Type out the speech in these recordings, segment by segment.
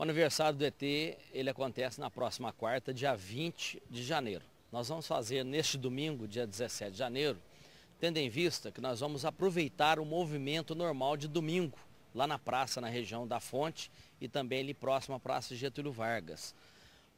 O aniversário do ET, ele acontece na próxima quarta, dia 20 de janeiro. Nós vamos fazer neste domingo, dia 17 de janeiro, tendo em vista que nós vamos aproveitar o movimento normal de domingo, lá na praça, na região da Fonte e também ali próximo à Praça Getúlio Vargas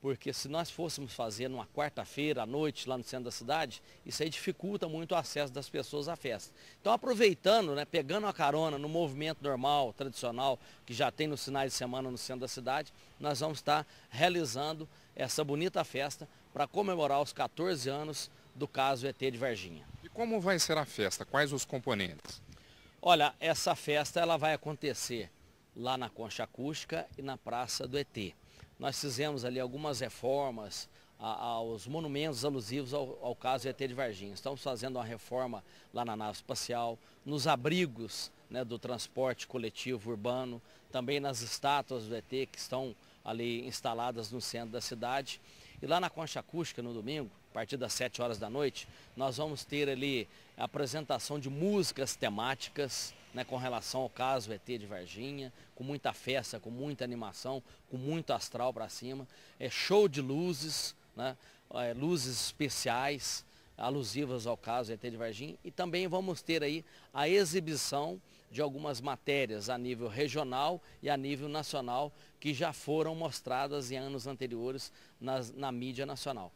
porque se nós fôssemos fazer numa quarta-feira à noite lá no centro da cidade, isso aí dificulta muito o acesso das pessoas à festa. Então aproveitando, né, pegando a carona no movimento normal, tradicional, que já tem nos finais de semana no centro da cidade, nós vamos estar realizando essa bonita festa para comemorar os 14 anos do caso ET de Varginha. E como vai ser a festa? Quais os componentes? Olha, essa festa ela vai acontecer lá na Concha Acústica e na Praça do ET nós fizemos ali algumas reformas aos monumentos alusivos ao, ao caso ET de Varginha. Estamos fazendo uma reforma lá na nave espacial, nos abrigos né, do transporte coletivo urbano, também nas estátuas do ET que estão ali instaladas no centro da cidade. E lá na Concha Acústica, no domingo, a partir das 7 horas da noite, nós vamos ter ali a apresentação de músicas temáticas, né, com relação ao caso ET de Varginha, com muita festa, com muita animação, com muito astral para cima. É show de luzes, né, é, luzes especiais alusivas ao caso ET de Varginha e também vamos ter aí a exibição de algumas matérias a nível regional e a nível nacional que já foram mostradas em anos anteriores nas, na mídia nacional.